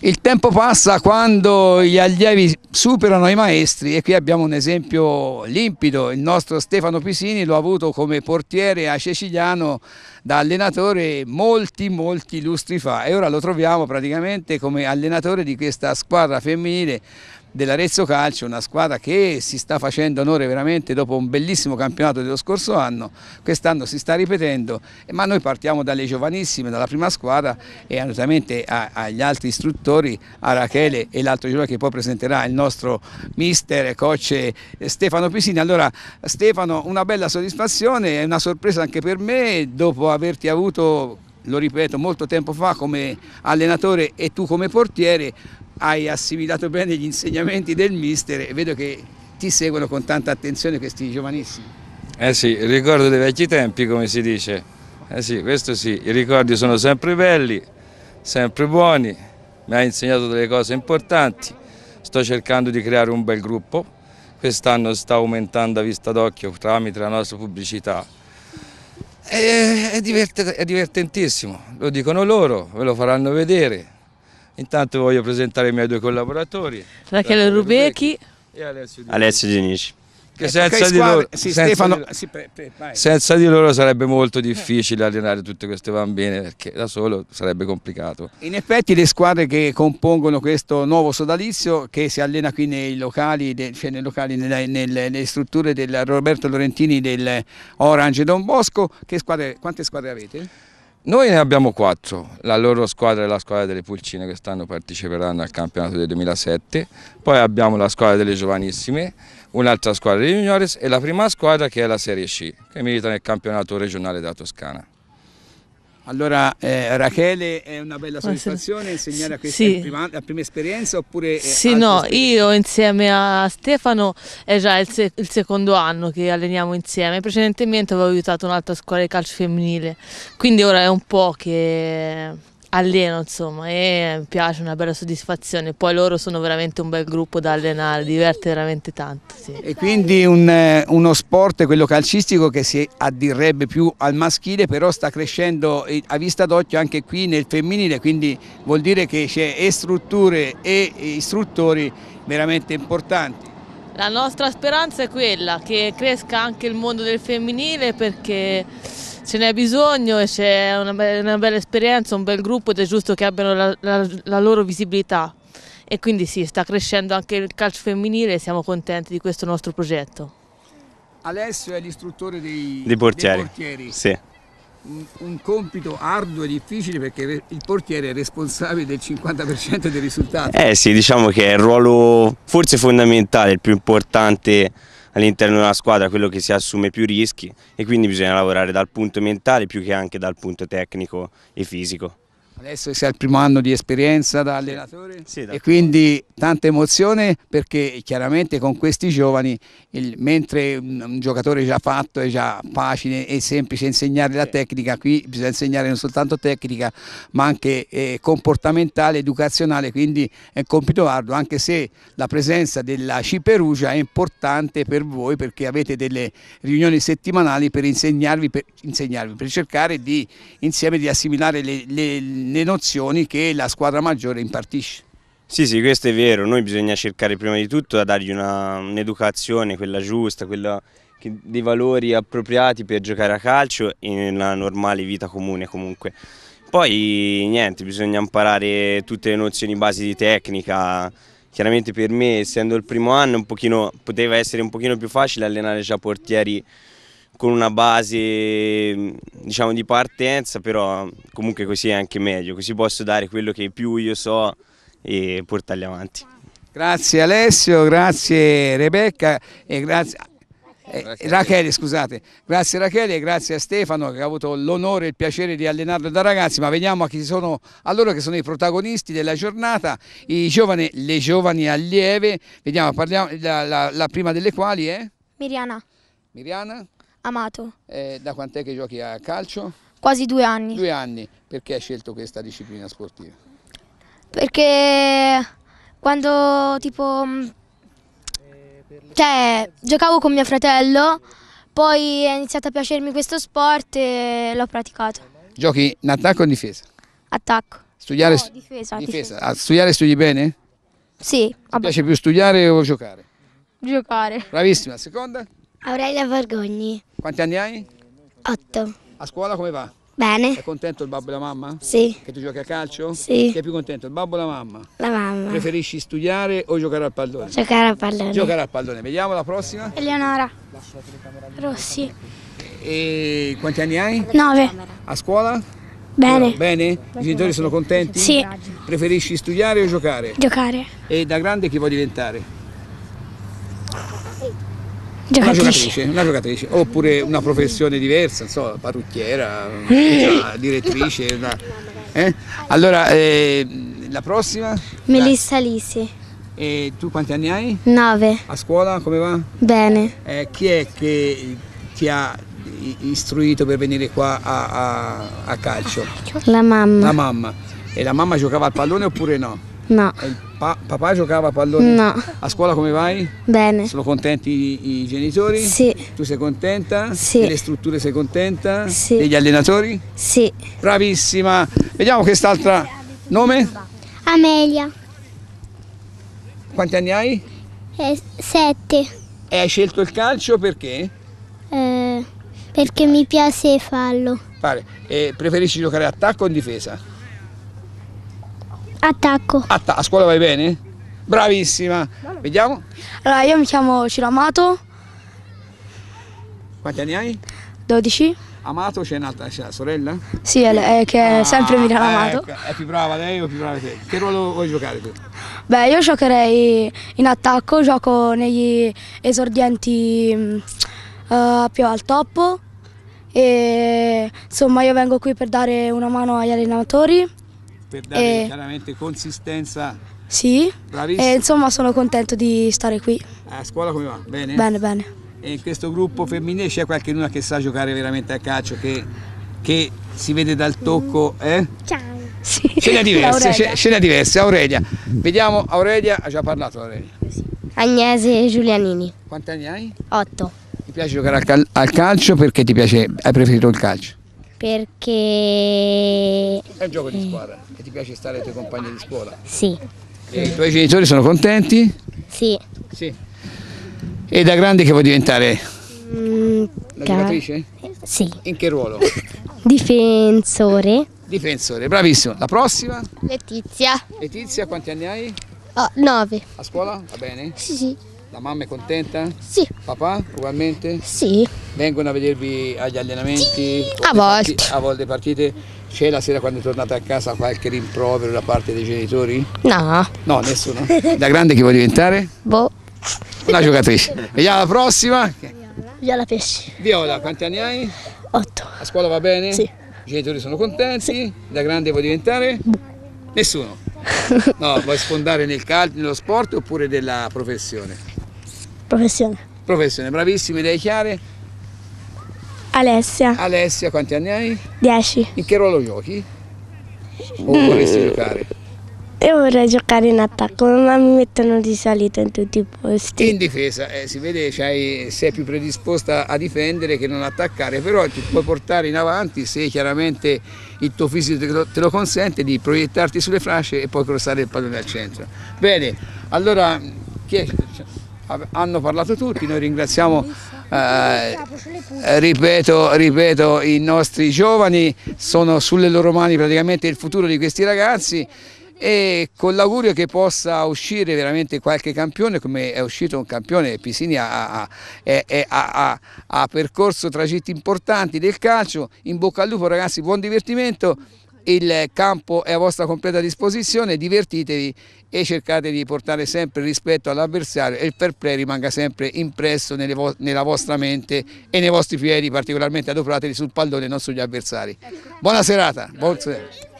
Il tempo passa quando gli allievi superano i maestri e qui abbiamo un esempio limpido, il nostro Stefano Pisini lo avuto come portiere a Ceciliano da allenatore molti molti lustri fa e ora lo troviamo praticamente come allenatore di questa squadra femminile dell'Arezzo Calcio, una squadra che si sta facendo onore veramente dopo un bellissimo campionato dello scorso anno, quest'anno si sta ripetendo, ma noi partiamo dalle giovanissime, dalla prima squadra e naturalmente agli altri istruttori, a Rachele e l'altro giocatore che poi presenterà il nostro mister, e coach eh, Stefano Pisini. Allora Stefano, una bella soddisfazione, è una sorpresa anche per me dopo averti avuto lo ripeto, molto tempo fa come allenatore e tu come portiere, hai assimilato bene gli insegnamenti del mister e vedo che ti seguono con tanta attenzione questi giovanissimi. Eh sì, ricordo dei vecchi tempi come si dice, eh sì, questo sì, i ricordi sono sempre belli, sempre buoni, mi ha insegnato delle cose importanti, sto cercando di creare un bel gruppo, quest'anno sta aumentando a vista d'occhio tramite la nostra pubblicità, eh, è, è divertentissimo, lo dicono loro, ve lo faranno vedere, Intanto voglio presentare i miei due collaboratori. Rachele Rubecchi e Alessio Genici. Che senza, di loro, sarebbe molto difficile allenare tutte queste bambine perché da solo sarebbe complicato. In effetti le squadre che compongono questo nuovo sodalizio che si allena qui nei locali, cioè nei locali nelle, nelle, nelle, strutture del Roberto Lorentini dell'Orange Don Bosco, squadre, quante squadre avete? Noi ne abbiamo quattro, la loro squadra è la squadra delle Pulcine, che quest'anno parteciperanno al campionato del 2007, poi abbiamo la squadra delle giovanissime, un'altra squadra dei juniores e la prima squadra che è la Serie C, che milita nel campionato regionale della Toscana. Allora eh, Rachele è una bella soddisfazione insegnare a questa sì. prima, la prima esperienza oppure... Eh, sì, no, io insieme a Stefano è già il, se il, secondo anno che alleniamo insieme, precedentemente avevo aiutato un'altra scuola di calcio femminile, quindi ora è un po' che alleno insomma e mi piace, una bella soddisfazione. Poi loro sono veramente un bel gruppo da allenare, diverte veramente tanto. Sì. E quindi un, eh, uno sport, quello calcistico, che si addirrebbe più al maschile, però sta crescendo eh, a vista d'occhio anche qui nel femminile, quindi vuol dire che c'è e strutture e istruttori veramente importanti. La nostra speranza è quella che cresca anche il mondo del femminile perché ce n'è bisogno e c'è una, be una, bella esperienza, un bel gruppo ed è giusto che abbiano la, la, la loro visibilità. E quindi sì, sta crescendo anche il calcio femminile e siamo contenti di questo nostro progetto. Alessio è l'istruttore dei, dei, portieri. Dei portieri. Sì. Un, un, compito arduo e difficile perché il portiere è responsabile del 50% dei risultati. Eh sì, diciamo che è il ruolo forse fondamentale, il più importante all'interno della squadra quello che si assume più rischi e quindi bisogna lavorare dal punto mentale più che anche dal punto tecnico e fisico. Adesso sei al primo anno di esperienza da allenatore sì, e quindi tanta emozione perché chiaramente con questi giovani, il, mentre un giocatore già fatto è già facile e semplice insegnare la tecnica, qui bisogna insegnare non soltanto tecnica ma anche eh, comportamentale, educazionale, quindi è un compito arduo anche se la presenza della Ciperugia è importante per voi perché avete delle riunioni settimanali per insegnarvi, per, insegnarvi, per cercare di, insieme di assimilare le, le le nozioni che la squadra maggiore impartisce. Sì, sì, questo è vero, noi bisogna cercare prima di tutto da dargli un'educazione, un quella giusta, quella che, dei valori appropriati per giocare a calcio e nella normale vita comune comunque. Poi niente, bisogna imparare tutte le nozioni basi di tecnica, chiaramente per me essendo il primo anno pochino, poteva essere un pochino più facile allenare già portieri con una base mm, diciamo di partenza, però comunque così è anche meglio, così posso dare quello che più io so e portarli avanti. Grazie Alessio, grazie Rebecca e grazie... Eh, Rachele, scusate, grazie Rachele e grazie a Stefano che ha avuto l'onore e il piacere di allenarlo da ragazzi, ma veniamo a, chi sono, a loro che sono i protagonisti della giornata, i giovani, le giovani allieve, vediamo, parliamo, la, la, la prima delle quali è? Miriana. Miriana? Amato. Eh, da quant'è che giochi a calcio? Quasi due anni. Due anni, perché hai scelto questa disciplina sportiva? Perché quando tipo... Mm, cioè, giocavo con mio fratello, poi è iniziato a piacermi questo sport e l'ho praticato. Giochi in attacco o in difesa? Attacco. Studiare, no, difesa, difesa. difesa. Ah, studiare studi bene? Sì. Ti piace più studiare o giocare? Giocare. Bravissima, seconda? Aurelia Vergogni. Quanti anni hai? Otto. A scuola come va? Bene. È contento il babbo e la mamma? Sì. Che tu giochi a calcio? Sì. Chi è più contento, il babbo o la mamma? La mamma. Preferisci studiare o giocare al pallone? Giocare al pallone. Giocare al pallone. Vediamo la prossima. Eleonora. Rossi. E quanti anni hai? Nove. A scuola? Bene. Allora, bene? I genitori sono contenti? Sì. Preferisci studiare o giocare? Giocare. E da grande chi vuoi diventare? Giocatrice. Una, giocatrice, una giocatrice, oppure una professione diversa, insomma, parrucchiera, mm. direttrice. Una... Eh? Allora, eh, la prossima? Melissa Lisi. E tu quanti anni hai? 9. A scuola come va? Bene. Eh, chi è che ti ha istruito per venire qua a, a, a calcio? La mamma. La mamma. E la mamma giocava al pallone oppure no? No. Pa papà giocava a pallone? No. A scuola come vai? Bene. Sono contenti i, genitori? Sì. Tu sei contenta? Sì. Delle strutture sei contenta? Sì. Degli allenatori? Sì. Bravissima. Vediamo quest'altra. Nome? Amelia. Quanti anni hai? Eh, sette. E hai scelto il calcio perché? Eh, perché mi piace farlo. Pare. E preferisci giocare attacco o difesa? Attacco. Atta- a scuola vai bene? Bravissima. Vediamo. Allora, io mi chiamo Ciro Amato. Quanti anni hai? 12. Amato c'è un'altra, la sorella? Sì, è, è che è ah, sempre ah, Milano ecco, Amato. è più brava lei o più brava te? Che ruolo vuoi giocare tu? Beh, io giocherei in attacco, gioco negli esordienti uh, più al top e insomma io vengo qui per dare una mano agli allenatori per dare e... Eh, chiaramente consistenza. Sì, eh, Bravissimo. e insomma sono contento di stare qui. A scuola come va? Bene? Bene, bene. E in questo gruppo femminile c'è qualcuna che sa giocare veramente a calcio, che, che si vede dal tocco, eh? Ciao. Sì. Ce diverse, ce diverse. Aurelia, vediamo, Aurelia, ha già parlato Aurelia. Agnese Giulianini. Quanti anni hai? Otto. Ti piace giocare al, al calcio perché ti piace, hai preferito il calcio? Perché... È un gioco di eh. squadra e ti piace stare ai tuoi compagni di scuola? Sì. E i tuoi genitori sono contenti? Sì. sì. E da grande che vuoi diventare? Mm, La giocatrice? Sì. In che ruolo? Difensore. Difensore, bravissimo. La prossima? Letizia. Letizia, quanti anni hai? 9. Oh, ah, A scuola? Va bene? Sì, sì. La mamma è contenta? Sì. Papà ugualmente? Sì. Vengono a vedervi agli allenamenti? Sì, a volte. Partite, a volte partite? C'è la sera quando tornate a casa qualche rimprovero da parte dei genitori? No. No, nessuno. Da grande chi vuoi diventare? Boh. Una giocatrice. Vediamo alla prossima. Viola Pesci. Viola, quanti anni hai? Otto. A scuola va bene? Sì. I genitori sono contenti? Sì. Da grande vuoi diventare? Boh. Nessuno. No, vuoi sfondare nel calcio, nello sport oppure nella professione? Professione. Professione, bravissimi, idee chiare? Alessia. Alessia, quanti anni hai? Dieci. In che ruolo giochi? O mm. vorresti giocare? Io vorrei giocare in attacco, ma mi mettono di salita in tutti i posti. In difesa, eh, si vede cioè, sei più predisposta a difendere che non attaccare, però ti puoi portare in avanti se chiaramente il tuo fisico te lo consente di proiettarti sulle frasce e poi crossare il pallone al centro. Bene, allora chi è? hanno parlato tutti, noi ringraziamo, eh, eh, ripeto, ripeto, i nostri giovani, sono sulle loro mani praticamente il futuro di questi ragazzi e con l'augurio che possa uscire veramente qualche campione come è uscito un campione Pisini ha, ha, ha, ha percorso tragitti importanti del calcio in bocca al lupo ragazzi buon divertimento il campo è a vostra completa disposizione, divertitevi e cercate di portare sempre rispetto all'avversario e il fair play rimanga sempre impresso vo nella vostra mente e nei vostri piedi, particolarmente adoperateli sul pallone e non sugli avversari. Ecco. Buona serata. Buon serata.